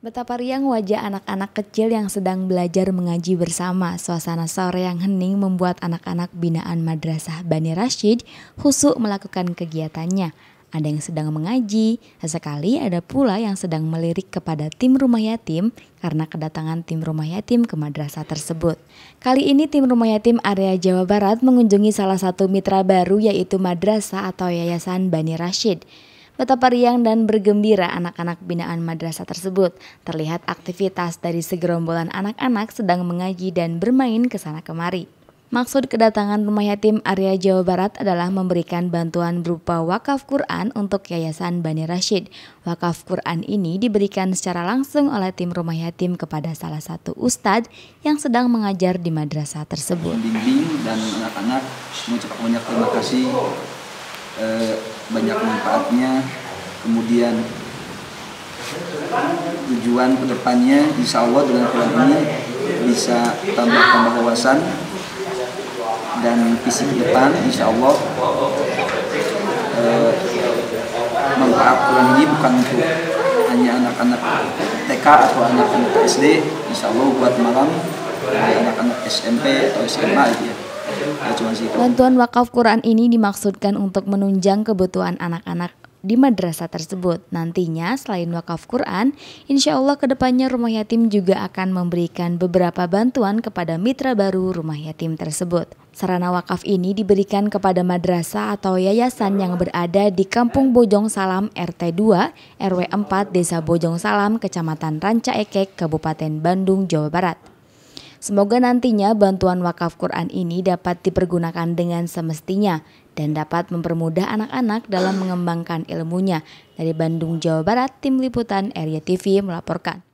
Betapa riang wajah anak-anak kecil yang sedang belajar mengaji bersama. Suasana sore yang hening membuat anak-anak binaan Madrasah Bani Rashid husuk melakukan kegiatannya. Ada yang sedang mengaji, sesekali ada pula yang sedang melirik kepada tim rumah yatim karena kedatangan tim rumah yatim ke madrasah tersebut. Kali ini tim rumah yatim area Jawa Barat mengunjungi salah satu mitra baru yaitu madrasah atau yayasan Bani Rashid. Betapa riang dan bergembira anak-anak binaan madrasah tersebut. Terlihat aktivitas dari segerombolan anak-anak sedang mengaji dan bermain ke sana kemari. Maksud kedatangan rumah yatim area Jawa Barat adalah memberikan bantuan berupa wakaf Quran untuk Yayasan Bani Rashid. Wakaf Quran ini diberikan secara langsung oleh tim rumah yatim kepada salah satu ustadz yang sedang mengajar di madrasah tersebut. dan anak-anak mengucapkan banyak terima kasih Eh, banyak manfaatnya kemudian tujuan kedepannya insya Allah dengan film ini bisa tambah-tambah wawasan dan visi ke depan insya Allah eh, manfaat film ini bukan untuk hanya anak-anak TK atau anak-anak SD insya Allah buat malam anak-anak SMP atau SMA gitu ya Bantuan wakaf Quran ini dimaksudkan untuk menunjang kebutuhan anak-anak di madrasah tersebut. Nantinya selain wakaf Quran, insya Allah kedepannya rumah yatim juga akan memberikan beberapa bantuan kepada mitra baru rumah yatim tersebut. Sarana wakaf ini diberikan kepada madrasah atau yayasan yang berada di Kampung Bojong Salam RT 2, RW 4, Desa Bojong Salam, Kecamatan Ranca Ekek, Kabupaten Bandung, Jawa Barat. Semoga nantinya bantuan wakaf Quran ini dapat dipergunakan dengan semestinya dan dapat mempermudah anak-anak dalam mengembangkan ilmunya. Dari Bandung, Jawa Barat, Tim Liputan Area TV melaporkan.